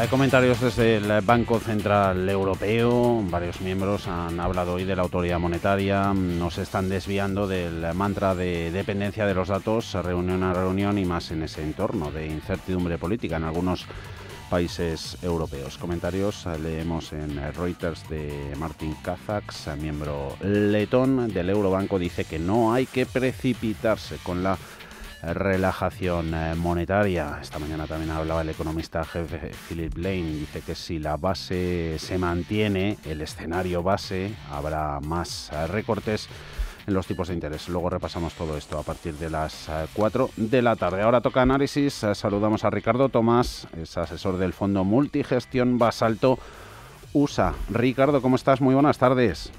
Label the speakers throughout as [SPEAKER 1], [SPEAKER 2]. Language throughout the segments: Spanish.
[SPEAKER 1] Hay comentarios desde el Banco Central Europeo. Varios miembros han hablado hoy de la autoridad monetaria. Nos están desviando del mantra de dependencia de los datos, reunión a reunión y más en ese entorno de incertidumbre política en algunos países europeos. Comentarios leemos en Reuters de Martin Kazaks, miembro letón del Eurobanco, dice que no hay que precipitarse con la relajación eh, monetaria. Esta mañana también hablaba el economista jefe Philip Lane. Dice que si la base se mantiene, el escenario base, habrá más eh, recortes en los tipos de interés. Luego repasamos todo esto a partir de las 4 eh, de la tarde. Ahora toca análisis. Saludamos a Ricardo Tomás, es asesor del Fondo Multigestión Basalto USA. Ricardo, ¿cómo estás? Muy buenas tardes.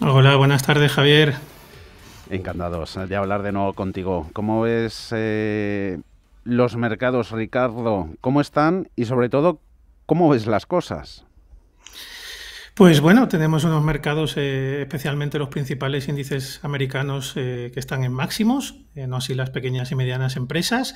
[SPEAKER 2] Hola, buenas tardes, Javier.
[SPEAKER 1] Encantados de hablar de nuevo contigo. ¿Cómo ves eh, los mercados, Ricardo? ¿Cómo están? Y sobre todo, ¿cómo ves las cosas?
[SPEAKER 2] Pues bueno, tenemos unos mercados, eh, especialmente los principales índices americanos eh, que están en máximos, eh, no así las pequeñas y medianas empresas.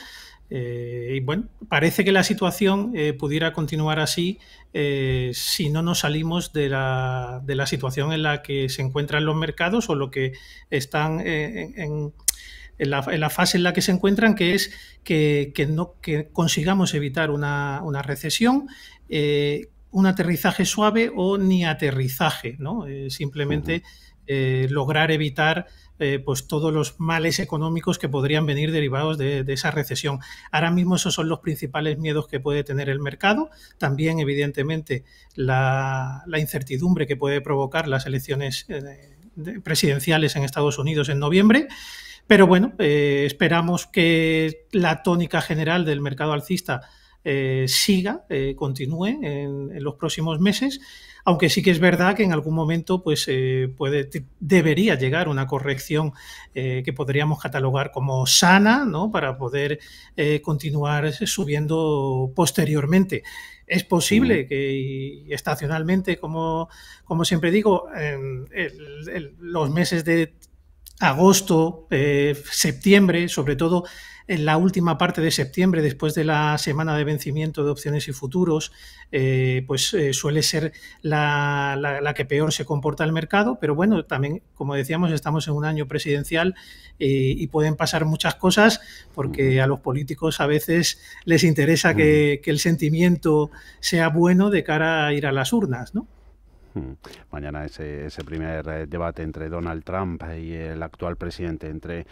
[SPEAKER 2] y bueno, parece que la situación pudiera continuar así si no nos salimos de la, de la, situación en la que se encuentran los mercados o lo que están en, la, en la, fase en la que se encuentran, que es que, no, que consigamos evitar una, una recesión, un aterrizaje suave o ni aterrizaje, ¿no? Eh, simplemente eh, lograr evitar eh, pues todos los males económicos que podrían venir derivados de, esa recesión. Ahora mismo esos son los principales miedos que puede tener el mercado. También, evidentemente, la, incertidumbre que puede provocar las elecciones presidenciales en Estados Unidos en noviembre. Pero bueno, esperamos que la tónica general del mercado alcista eh, siga, eh, continúe en, los próximos meses, aunque sí que es verdad que en algún momento pues, eh, puede, debería llegar una corrección que podríamos catalogar como sana para poder continuar subiendo posteriormente. Es posible que estacionalmente, como, como siempre digo, los meses de agosto, eh, septiembre, sobre todo en la última parte de septiembre, después de la semana de vencimiento de opciones y futuros, eh, pues eh, suele ser la, que peor se comporta el mercado, pero bueno, también, como decíamos, estamos en un año presidencial y pueden pasar muchas cosas porque a los políticos a veces les interesa que, que el sentimiento sea bueno de cara a ir a las urnas, ¿no?
[SPEAKER 1] Mañana ese, ese primer eh, debate entre Donald Trump y el actual presidente, entre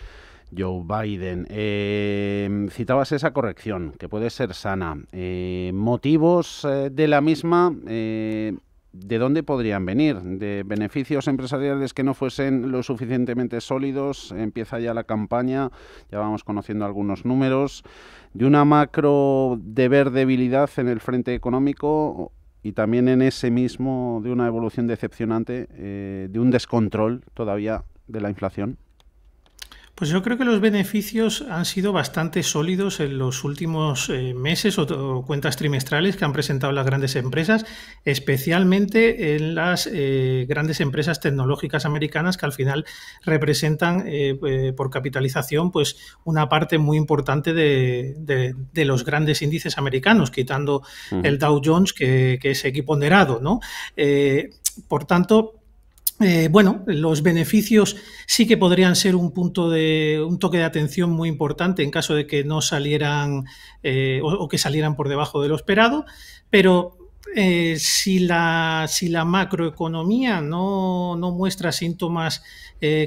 [SPEAKER 1] Joe Biden. Em, citabas esa corrección, que puede ser sana. Em, ¿Motivos eh, de la misma? Eh, ¿De dónde podrían venir? ¿De beneficios empresariales que no fuesen lo suficientemente sólidos? Empieza ya la campaña, ya vamos conociendo algunos números. ¿De una macro de debilidad en el frente económico y también en ese mismo de una evolución decepcionante, eh, de un descontrol todavía de la inflación.
[SPEAKER 2] Pues yo creo que los beneficios han sido bastante sólidos en los últimos eh, meses o, cuentas trimestrales que han presentado las grandes empresas, especialmente en las eh, grandes empresas tecnológicas americanas que al final representan eh, por capitalización pues una parte muy importante de, los grandes índices americanos, quitando el Dow Jones que, es equiponderado, ¿no? por tanto, eh, bueno, los beneficios sí que podrían ser un punto de un toque de atención muy importante en caso de que no salieran eh, o, que salieran por debajo de lo esperado, pero eh, si, la, si, la, macroeconomía no, muestra síntomas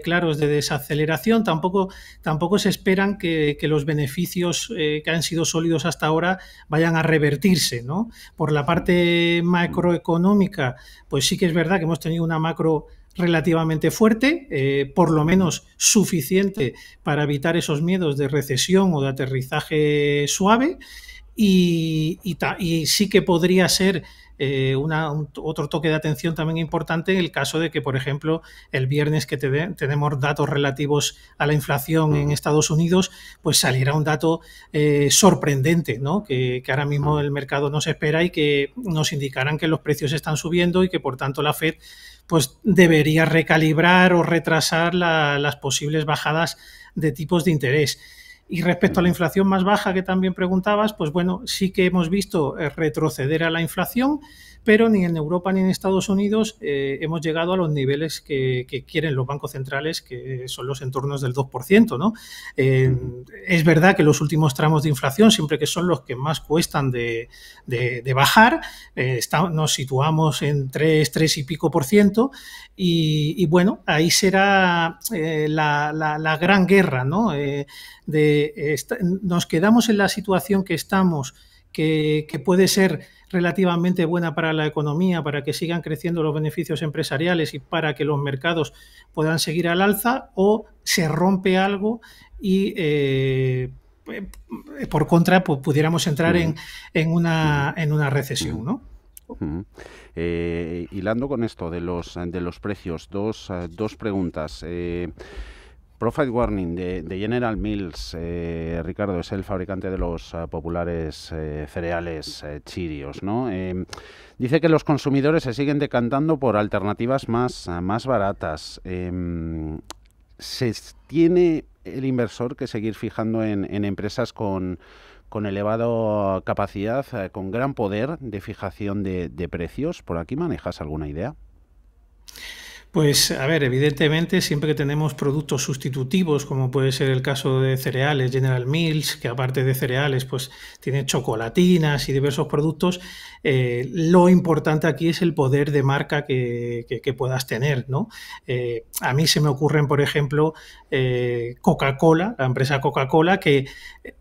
[SPEAKER 2] claros de desaceleración, tampoco, tampoco se esperan que, los beneficios que han sido sólidos hasta ahora vayan a revertirse. ¿no? Por la parte macroeconómica, pues sí que es verdad que hemos tenido una macro relativamente fuerte, eh, por lo menos suficiente para evitar esos miedos de recesión o de aterrizaje suave. y sí que podría ser eh, otro toque de atención también importante en el caso de que, por ejemplo, el viernes que tenemos datos relativos a la inflación en Estados Unidos, pues saliera un dato eh, sorprendente, Que, ahora mismo el mercado nos espera y que nos indicarán que los precios están subiendo y que, por tanto, la Fed pues debería recalibrar o retrasar las posibles bajadas de tipos de interés. Y respecto a la inflación más baja que también preguntabas, pues bueno, sí que hemos visto eh, retroceder a la inflación, pero ni en Europa ni en Estados Unidos eh, hemos llegado a los niveles que, quieren los bancos centrales, que son los entornos del 2%. ¿no? es verdad que los últimos tramos de inflación, siempre que son los que más cuestan de, bajar, eh, nos situamos en 3, 3 y pico por ciento, y, bueno, ahí será eh, la, gran guerra, nos quedamos en la situación que estamos que, puede ser relativamente buena para la economía, para que sigan creciendo los beneficios empresariales y para que los mercados puedan seguir al alza, o se rompe algo y eh, por contra pues, pudiéramos entrar en, una, recesión, ¿no?
[SPEAKER 1] Eh, hilando con esto de los de los precios, dos, preguntas. Eh, Profit Warning de, General Mills, eh, Ricardo, es el fabricante de los eh, populares eh, cereales chirios, ¿no? dice que los consumidores se siguen decantando por alternativas más, más baratas. Em, ¿Se tiene el inversor que seguir fijando en, empresas con, con elevada capacidad, con gran poder de fijación de, de precios? ¿Por aquí manejas alguna idea?
[SPEAKER 2] Pues a ver, evidentemente siempre que tenemos productos sustitutivos, como puede ser el caso de cereales, General Mills, que aparte de cereales, pues tiene chocolatinas y diversos productos, eh, lo importante aquí es el poder de marca que, puedas tener, ¿no? Eh, a mí se me ocurren, por ejemplo, eh, Coca-Cola, la empresa Coca-Cola, que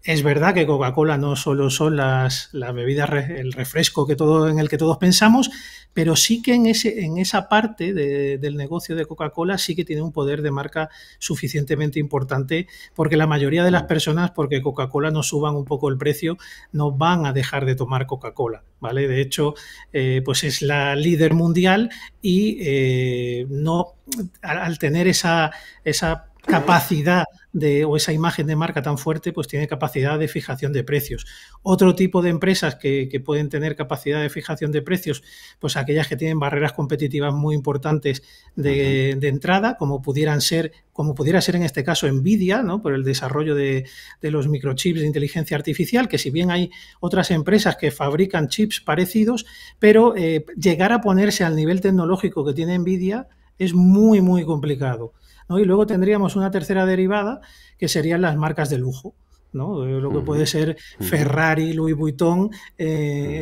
[SPEAKER 2] es verdad que Coca-Cola no solo son las, bebidas, el refresco que todo, en el que todos pensamos, pero sí que en, ese, en esa parte del negocio, negocio de Coca-Cola sí que tiene un poder de marca suficientemente importante porque la mayoría de las personas, porque Coca-Cola no suban un poco el precio, no van a dejar de tomar Coca-Cola, ¿vale? De hecho, eh, pues es la líder mundial y eh, no, al, tener esa, esa capacidad de, o esa imagen de marca tan fuerte, pues tiene capacidad de fijación de precios. Otro tipo de empresas que, pueden tener capacidad de fijación de precios, pues aquellas que tienen barreras competitivas muy importantes de, entrada, como pudieran ser, como pudiera ser en este caso Nvidia, ¿no? Por el desarrollo de, los microchips de inteligencia artificial, que si bien hay otras empresas que fabrican chips parecidos, pero eh, llegar a ponerse al nivel tecnológico que tiene Nvidia es muy, muy complicado. Y luego tendríamos una tercera derivada que serían las marcas de lujo. Eh, lo que puede ser Ferrari, Louis Vuitton eh,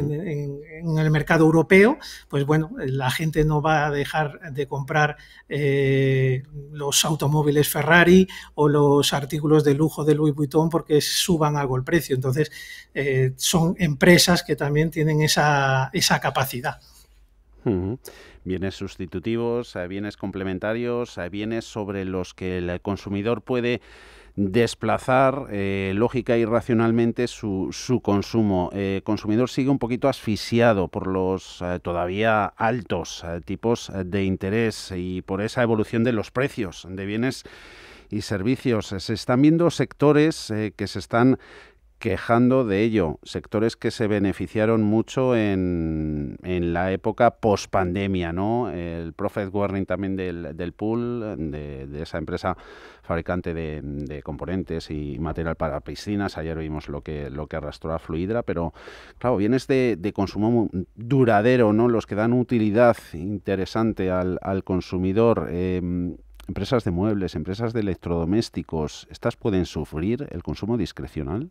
[SPEAKER 2] en, el mercado europeo, pues bueno, la gente no va a dejar de comprar eh, los automóviles Ferrari o los artículos de lujo de Louis Vuitton porque suban algo el precio. Entonces, son empresas que también tienen esa, capacidad
[SPEAKER 1] bienes sustitutivos, eh, bienes complementarios, a eh, bienes sobre los que el consumidor puede desplazar eh, lógica y racionalmente su, consumo. el consumidor sigue un poquito asfixiado por los todavía altos tipos de interés y por esa evolución de los precios de bienes y servicios. Se están viendo sectores que se están quejando de ello. Sectores que se beneficiaron mucho en, en la época post-pandemia, ¿no? El profit warning también del, del pool, de, de, esa empresa fabricante de, componentes y material para piscinas. Ayer vimos lo que, lo que arrastró a Fluidra, pero claro, bienes de, de consumo duradero, ¿no? Los que dan utilidad interesante al, al consumidor. Em, empresas de muebles, empresas de electrodomésticos, ¿estas pueden sufrir el consumo discrecional?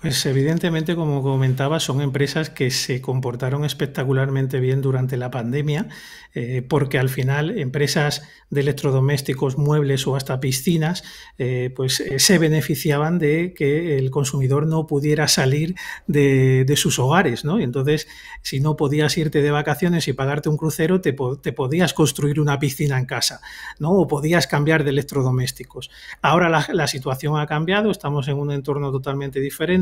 [SPEAKER 2] Pues evidentemente, como comentaba, son empresas que se comportaron espectacularmente bien durante la pandemia, eh, porque al final empresas de electrodomésticos, muebles o hasta piscinas, eh, pues eh, se beneficiaban de que el consumidor no pudiera salir de, sus hogares, ¿no? Y entonces, si no podías irte de vacaciones y pagarte un crucero, te, podías construir una piscina en casa, ¿no? O podías cambiar de electrodomésticos. Ahora la situación ha cambiado, estamos en un entorno totalmente diferente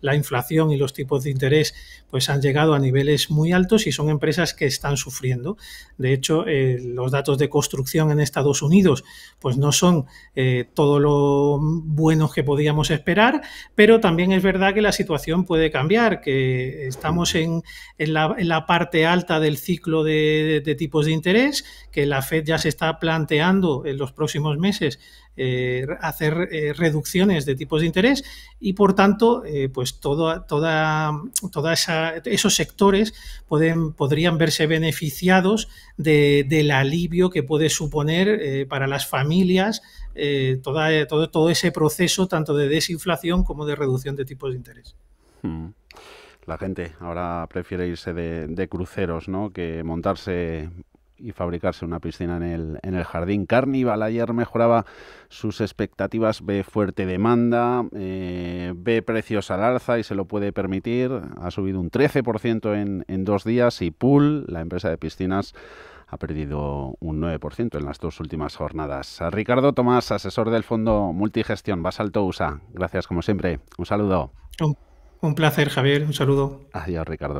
[SPEAKER 2] la inflación y los tipos de interés pues han llegado a niveles muy altos y son empresas que están sufriendo. De hecho, eh, los datos de construcción en Estados Unidos pues no son eh, todo lo buenos que podíamos esperar, pero también es verdad que la situación puede cambiar, que estamos en, la, parte alta del ciclo de tipos de interés, que la Fed ya se está planteando en los próximos meses eh, hacer eh, reducciones de tipos de interés y por tanto eh, pues todos toda, toda esos sectores pueden, podrían verse beneficiados del alivio que puede suponer para las familias todo, ese proceso tanto de desinflación como de reducción de tipos de interés.
[SPEAKER 1] Hmm. la gente ahora prefiere irse de, de, cruceros, ¿no? Que montarse y fabricarse una piscina en el, en el jardín. Carnival ayer mejoraba sus expectativas, ve fuerte demanda, eh, ve precios al alza y se lo puede permitir. Ha subido un 13% en, dos días y Pool, la empresa de piscinas, ha perdido un 9% en las dos últimas jornadas. Ricardo Tomás, asesor del Fondo Multigestión Basalto USA. Gracias como siempre. Un saludo.
[SPEAKER 2] un placer, Javier. Un saludo.
[SPEAKER 1] Adiós, Ricardo.